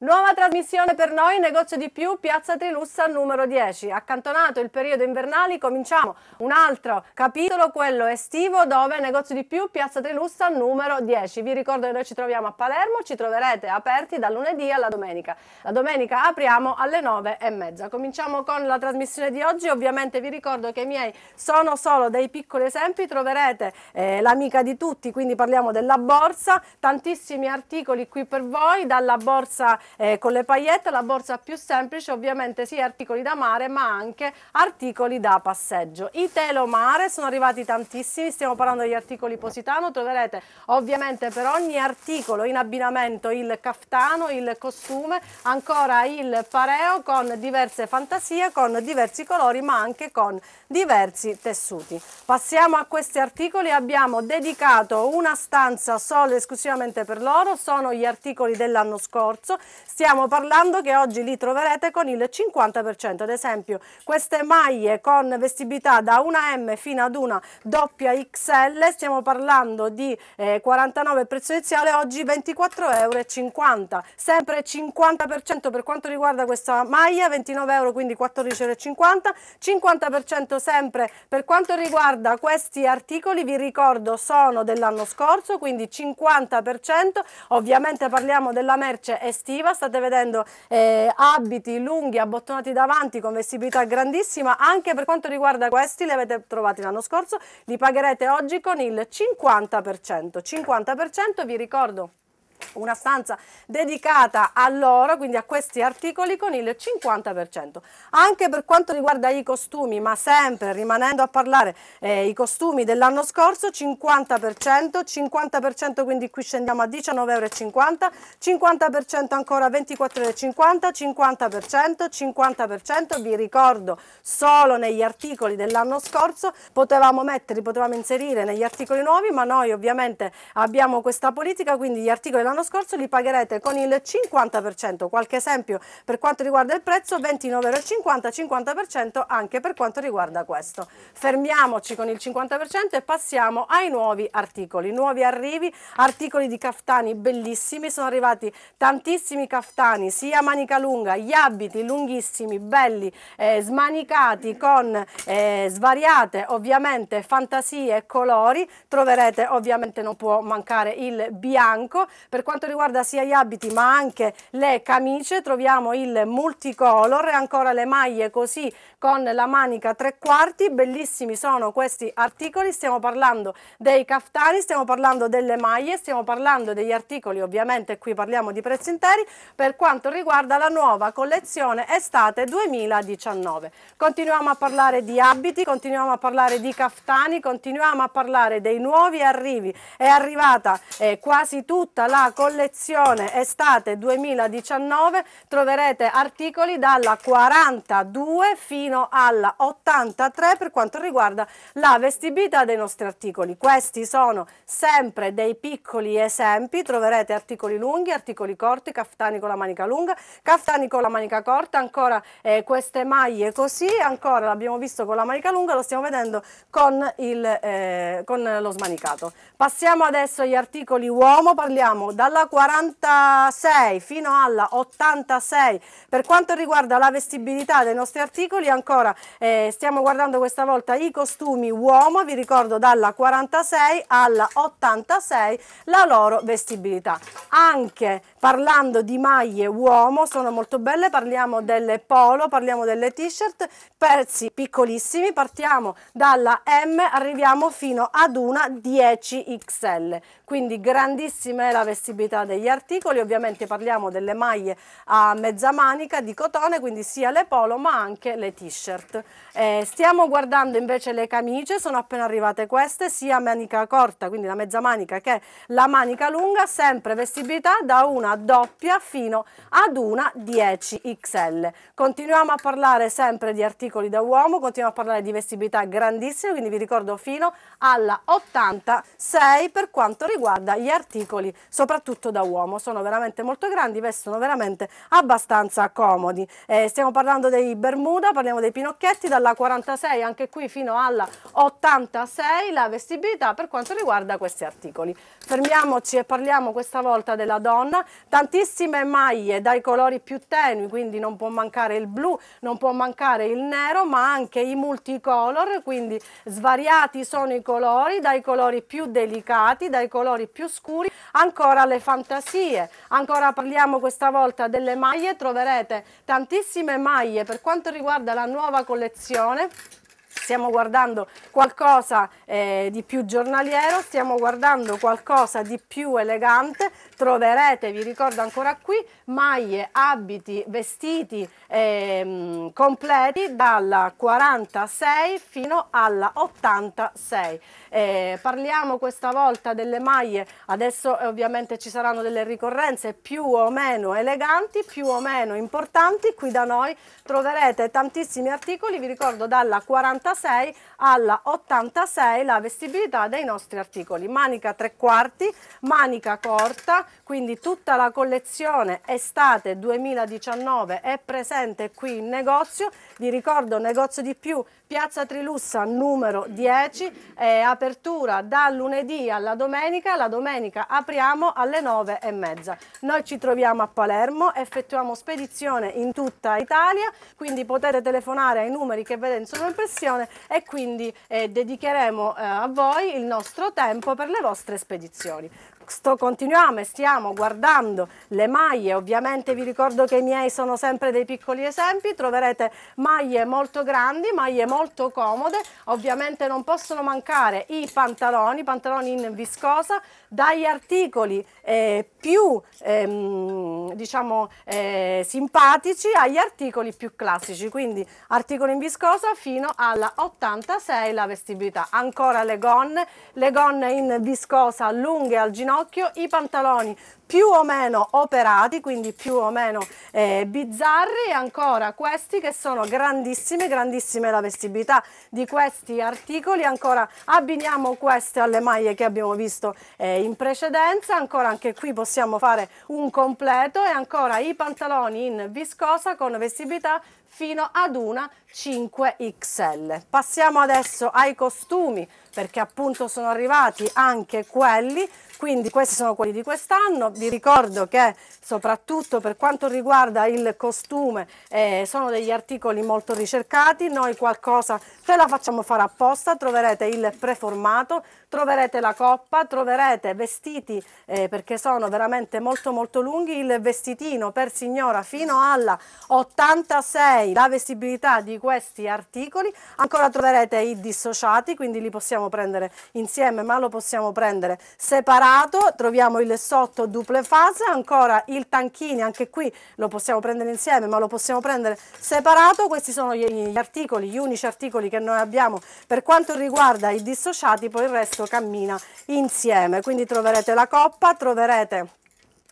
Nuova trasmissione per noi, negozio di più, Piazza Trilussa numero 10. Accantonato il periodo invernale, cominciamo un altro capitolo, quello estivo, dove negozio di più, Piazza Trilussa numero 10. Vi ricordo che noi ci troviamo a Palermo, ci troverete aperti dal lunedì alla domenica. La domenica apriamo alle 9 e mezza. Cominciamo con la trasmissione di oggi, ovviamente vi ricordo che i miei sono solo dei piccoli esempi, troverete eh, l'amica di tutti, quindi parliamo della borsa, tantissimi articoli qui per voi, dalla borsa eh, con le pagliette, la borsa più semplice ovviamente sia articoli da mare ma anche articoli da passeggio. I telo mare sono arrivati tantissimi, stiamo parlando degli articoli positano, troverete ovviamente per ogni articolo in abbinamento il caftano, il costume, ancora il pareo con diverse fantasie, con diversi colori ma anche con diversi tessuti. Passiamo a questi articoli, abbiamo dedicato una stanza solo e esclusivamente per loro, sono gli articoli dell'anno scorso, Stiamo parlando che oggi li troverete con il 50%, ad esempio queste maglie con vestibilità da una m fino ad una doppia XL, stiamo parlando di eh, 49 prezzo iniziale, oggi 24,50 euro, sempre 50% per quanto riguarda questa maglia, 29 euro quindi 14,50 50% sempre per quanto riguarda questi articoli, vi ricordo sono dell'anno scorso, quindi 50%, ovviamente parliamo della merce estiva, Geneva, state vedendo eh, abiti lunghi, abbottonati davanti, con vestibilità grandissima, anche per quanto riguarda questi li avete trovati l'anno scorso, li pagherete oggi con il 50%, 50% vi ricordo una stanza dedicata a loro, quindi a questi articoli con il 50%. Anche per quanto riguarda i costumi, ma sempre rimanendo a parlare eh, i costumi dell'anno scorso, 50%, 50% quindi qui scendiamo a 19,50 euro, 50% ancora 24,50 euro, 50%, 50%, vi ricordo solo negli articoli dell'anno scorso potevamo metterli, potevamo inserire negli articoli nuovi, ma noi ovviamente abbiamo questa politica, quindi gli articoli dell'anno l'anno scorso li pagherete con il 50%. Qualche esempio per quanto riguarda il prezzo, 29,50 50% anche per quanto riguarda questo. Fermiamoci con il 50% e passiamo ai nuovi articoli. Nuovi arrivi, articoli di caftani bellissimi, sono arrivati tantissimi caftani, sia manica lunga, gli abiti lunghissimi, belli, eh, smanicati con eh, svariate ovviamente fantasie e colori. Troverete ovviamente non può mancare il bianco. Per quanto riguarda sia gli abiti ma anche le camicie troviamo il multicolor e ancora le maglie così con la manica tre quarti, bellissimi sono questi articoli, stiamo parlando dei caftani, stiamo parlando delle maglie, stiamo parlando degli articoli ovviamente qui parliamo di prezzi interi per quanto riguarda la nuova collezione estate 2019. Continuiamo a parlare di abiti, continuiamo a parlare di caftani, continuiamo a parlare dei nuovi arrivi, è arrivata eh, quasi tutta la collezione estate 2019 troverete articoli dalla 42 fino alla 83 per quanto riguarda la vestibilità dei nostri articoli. Questi sono sempre dei piccoli esempi, troverete articoli lunghi, articoli corti, caftani con la manica lunga, caftani con la manica corta, ancora eh, queste maglie così, ancora l'abbiamo visto con la manica lunga, lo stiamo vedendo con, il, eh, con lo smanicato. Passiamo adesso agli articoli uomo, parliamo da dalla 46 fino alla 86. Per quanto riguarda la vestibilità dei nostri articoli, ancora eh, stiamo guardando questa volta i costumi uomo, vi ricordo dalla 46 alla 86 la loro vestibilità. Anche parlando di maglie uomo, sono molto belle, parliamo delle polo, parliamo delle t-shirt, pezzi piccolissimi, partiamo dalla M, arriviamo fino ad una 10XL, quindi grandissima è la vestibilità possibilità degli articoli, ovviamente parliamo delle maglie a mezza manica di cotone, quindi sia le polo ma anche le t-shirt. Eh, stiamo guardando invece le camicie, sono appena arrivate queste, sia manica corta, quindi la mezza manica che la manica lunga, sempre vestibilità da una doppia fino ad una 10XL. Continuiamo a parlare sempre di articoli da uomo, continuiamo a parlare di vestibilità grandissime, quindi vi ricordo fino alla 86 per quanto riguarda gli articoli, soprattutto tutto da uomo, sono veramente molto grandi, vestono veramente abbastanza comodi. Eh, stiamo parlando dei Bermuda, parliamo dei Pinocchietti, dalla 46 anche qui fino alla 86 la vestibilità per quanto riguarda questi articoli. Fermiamoci e parliamo questa volta della donna, tantissime maglie dai colori più tenui, quindi non può mancare il blu, non può mancare il nero, ma anche i multicolor, quindi svariati sono i colori, dai colori più delicati, dai colori più scuri, ancora le nuove fantasie. Ancora parliamo questa volta delle maglie, troverete tantissime maglie per quanto riguarda la nuova collezione stiamo guardando qualcosa eh, di più giornaliero, stiamo guardando qualcosa di più elegante, troverete, vi ricordo ancora qui, maglie, abiti, vestiti eh, completi dalla 46 fino alla 86. Eh, parliamo questa volta delle maglie, adesso eh, ovviamente ci saranno delle ricorrenze più o meno eleganti, più o meno importanti, qui da noi troverete tantissimi articoli, vi ricordo dalla 46 46 alla 86 la vestibilità dei nostri articoli. Manica tre quarti, manica corta, quindi tutta la collezione estate 2019 è presente qui in negozio. Vi ricordo negozio di più Piazza Trilussa numero 10, eh, apertura da lunedì alla domenica, la domenica apriamo alle 9 e mezza. Noi ci troviamo a Palermo, effettuiamo spedizione in tutta Italia, quindi potete telefonare ai numeri che vedete in sovraimpressione e quindi eh, dedicheremo eh, a voi il nostro tempo per le vostre spedizioni. Sto, continuiamo e stiamo guardando le maglie, ovviamente vi ricordo che i miei sono sempre dei piccoli esempi, troverete maglie molto grandi, maglie molto comode, ovviamente non possono mancare i pantaloni, pantaloni in viscosa, dagli articoli eh, più ehm, diciamo eh, simpatici agli articoli più classici, quindi articoli in viscosa fino alla 86 la vestibilità, ancora le gonne, le gonne in viscosa lunghe al ginocchio, ginocchio, i pantaloni più o meno operati, quindi più o meno eh, bizzarri e ancora questi che sono grandissimi, grandissime la vestibilità di questi articoli, ancora abbiniamo queste alle maglie che abbiamo visto eh, in precedenza, ancora anche qui possiamo fare un completo e ancora i pantaloni in viscosa con vestibilità fino ad una 5XL. Passiamo adesso ai costumi perché appunto sono arrivati anche quelli, quindi questi sono quelli di quest'anno, vi ricordo che soprattutto per quanto riguarda il costume eh, sono degli articoli molto ricercati, noi qualcosa ce la facciamo fare apposta, troverete il preformato troverete la coppa, troverete vestiti eh, perché sono veramente molto molto lunghi, il vestitino per signora fino alla 86, la vestibilità di questi articoli, ancora troverete i dissociati, quindi li possiamo prendere insieme ma lo possiamo prendere separato, troviamo il sotto duple fase, ancora il tanchini, anche qui lo possiamo prendere insieme ma lo possiamo prendere separato, questi sono gli, gli articoli, gli unici articoli che noi abbiamo per quanto riguarda i dissociati, poi il resto cammina insieme quindi troverete la coppa troverete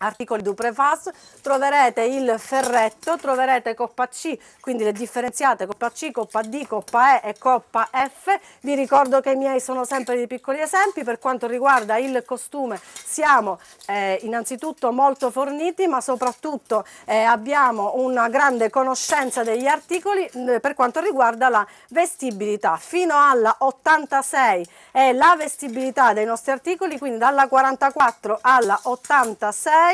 articoli du preface, troverete il ferretto, troverete coppa C, quindi le differenziate coppa C, coppa D, coppa E e coppa F. Vi ricordo che i miei sono sempre dei piccoli esempi, per quanto riguarda il costume siamo eh, innanzitutto molto forniti, ma soprattutto eh, abbiamo una grande conoscenza degli articoli eh, per quanto riguarda la vestibilità. Fino alla 86 è la vestibilità dei nostri articoli, quindi dalla 44 alla 86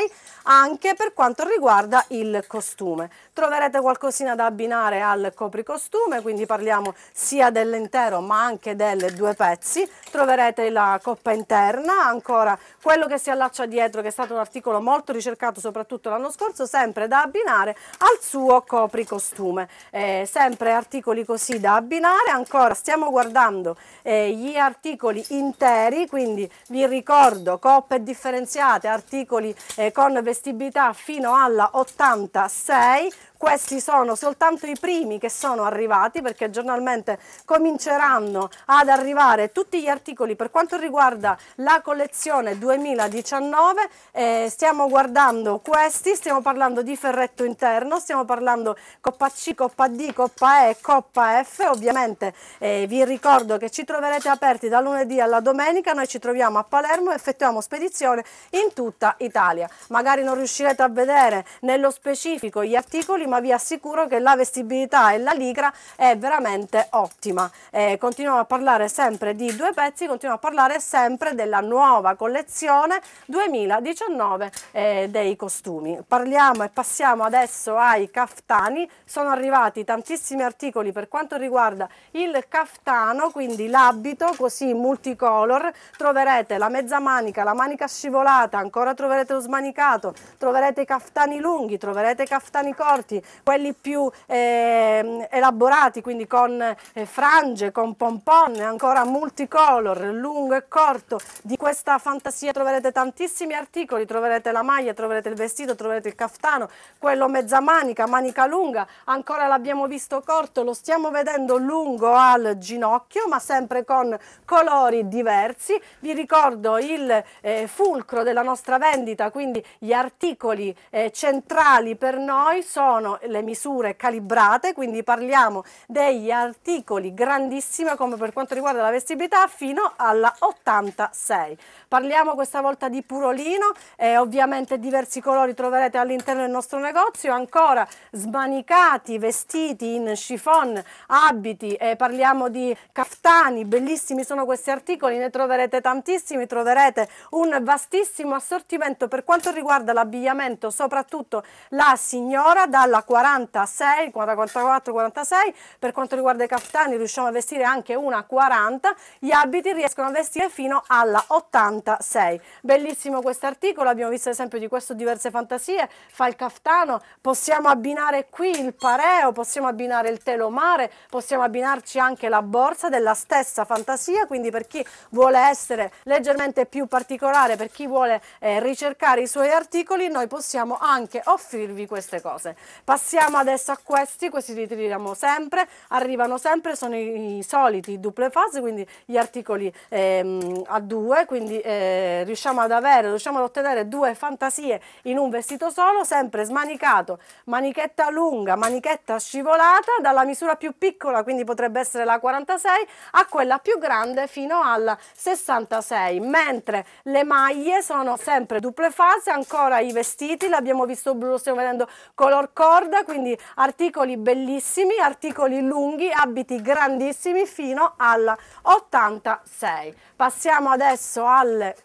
anche per quanto riguarda il costume. Troverete qualcosina da abbinare al copricostume, quindi parliamo sia dell'intero ma anche delle due pezzi. Troverete la coppa interna, ancora quello che si allaccia dietro che è stato un articolo molto ricercato soprattutto l'anno scorso, sempre da abbinare al suo copricostume. Eh, sempre articoli così da abbinare, ancora stiamo guardando eh, gli articoli interi, quindi vi ricordo coppe differenziate, articoli eh, eh, con vestibilità fino alla 86 questi sono soltanto i primi che sono arrivati perché giornalmente cominceranno ad arrivare tutti gli articoli per quanto riguarda la collezione 2019. Eh, stiamo guardando questi, stiamo parlando di ferretto interno, stiamo parlando Coppa C, Coppa D, Coppa E, Coppa F. Ovviamente eh, vi ricordo che ci troverete aperti da lunedì alla domenica, noi ci troviamo a Palermo e effettuiamo spedizione in tutta Italia. Magari non riuscirete a vedere nello specifico gli articoli, ma vi assicuro che la vestibilità e la ligra è veramente ottima. Eh, continuiamo a parlare sempre di due pezzi, continuiamo a parlare sempre della nuova collezione 2019 eh, dei costumi. Parliamo e passiamo adesso ai caftani, sono arrivati tantissimi articoli per quanto riguarda il caftano, quindi l'abito così multicolor, troverete la mezza manica, la manica scivolata, ancora troverete lo smanicato, troverete i caftani lunghi, troverete i caftani corti, quelli più eh, elaborati, quindi con eh, frange, con pompon, ancora multicolor, lungo e corto. Di questa fantasia troverete tantissimi articoli, troverete la maglia, troverete il vestito, troverete il caftano, quello mezza manica, manica lunga, ancora l'abbiamo visto corto, lo stiamo vedendo lungo al ginocchio, ma sempre con colori diversi. Vi ricordo il eh, fulcro della nostra vendita, quindi gli articoli eh, centrali per noi sono sono le misure calibrate, quindi parliamo degli articoli grandissimi come per quanto riguarda la vestibilità fino alla 86. Parliamo questa volta di purolino, eh, ovviamente diversi colori troverete all'interno del nostro negozio, ancora smanicati, vestiti in chiffon, abiti, eh, parliamo di caftani, bellissimi sono questi articoli, ne troverete tantissimi, troverete un vastissimo assortimento per quanto riguarda l'abbigliamento, soprattutto la signora dalla alla 46, 44, 46, per quanto riguarda i caftani riusciamo a vestire anche una 40, gli abiti riescono a vestire fino alla 86. Bellissimo questo articolo, abbiamo visto ad esempio di questo diverse fantasie, fa il caftano, possiamo abbinare qui il pareo, possiamo abbinare il telo mare, possiamo abbinarci anche la borsa della stessa fantasia, quindi per chi vuole essere leggermente più particolare, per chi vuole eh, ricercare i suoi articoli, noi possiamo anche offrirvi queste cose. Passiamo adesso a questi, questi li tiriamo sempre, arrivano sempre, sono i, i soliti duple fasi, quindi gli articoli ehm, a due, quindi eh, riusciamo ad avere, riusciamo ad ottenere due fantasie in un vestito solo, sempre smanicato, manichetta lunga, manichetta scivolata, dalla misura più piccola, quindi potrebbe essere la 46, a quella più grande fino alla 66, mentre le maglie sono sempre duple fasi, ancora i vestiti, l'abbiamo visto blu, stiamo vedendo color color corda, quindi articoli bellissimi, articoli lunghi, abiti grandissimi fino alla 86. Passiamo adesso alle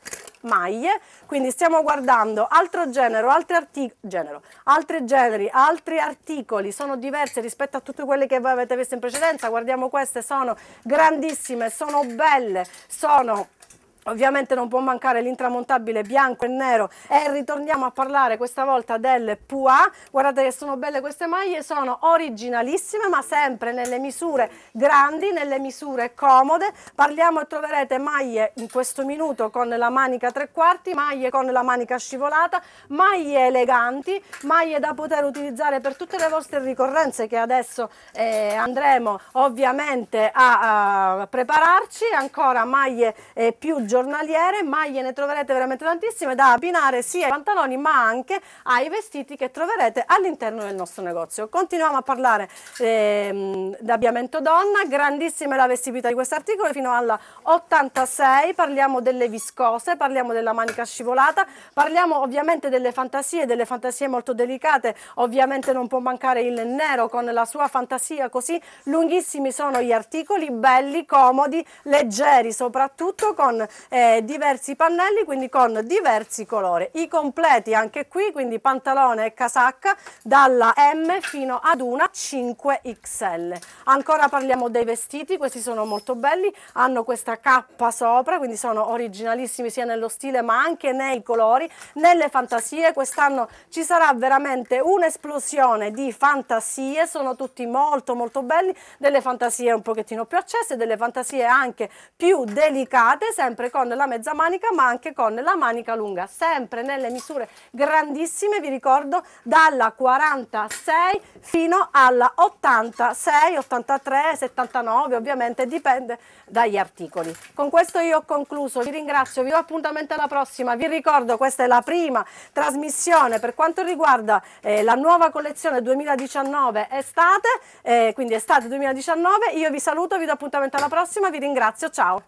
maglie, quindi stiamo guardando altro genere, altri, articoli, altri generi, altri articoli, sono diverse rispetto a tutte quelle che voi avete visto in precedenza, guardiamo queste, sono grandissime, sono belle, sono Ovviamente non può mancare l'intramontabile bianco e nero e ritorniamo a parlare questa volta del Pua. Guardate che sono belle queste maglie, sono originalissime ma sempre nelle misure grandi, nelle misure comode. Parliamo e troverete maglie in questo minuto con la manica tre quarti, maglie con la manica scivolata, maglie eleganti, maglie da poter utilizzare per tutte le vostre ricorrenze che adesso eh, andremo ovviamente a, a prepararci. Ancora maglie eh, più giovani giornaliere, maglie ne troverete veramente tantissime da abbinare sia ai pantaloni ma anche ai vestiti che troverete all'interno del nostro negozio. Continuiamo a parlare eh, d'abbigliamento donna, grandissima la vestibilità di questo articolo fino alla 86, parliamo delle viscose, parliamo della manica scivolata, parliamo ovviamente delle fantasie, delle fantasie molto delicate, ovviamente non può mancare il nero con la sua fantasia così lunghissimi sono gli articoli, belli, comodi, leggeri, soprattutto con eh, diversi pannelli quindi con diversi colori i completi anche qui quindi pantalone e casacca dalla M fino ad una 5XL ancora parliamo dei vestiti questi sono molto belli hanno questa cappa sopra quindi sono originalissimi sia nello stile ma anche nei colori nelle fantasie quest'anno ci sarà veramente un'esplosione di fantasie sono tutti molto molto belli delle fantasie un pochettino più accese delle fantasie anche più delicate sempre con la mezza manica ma anche con la manica lunga, sempre nelle misure grandissime, vi ricordo, dalla 46 fino alla 86, 83, 79, ovviamente dipende dagli articoli. Con questo io ho concluso, vi ringrazio, vi do appuntamento alla prossima, vi ricordo questa è la prima trasmissione per quanto riguarda eh, la nuova collezione 2019 estate, eh, quindi estate 2019, io vi saluto, vi do appuntamento alla prossima, vi ringrazio, ciao!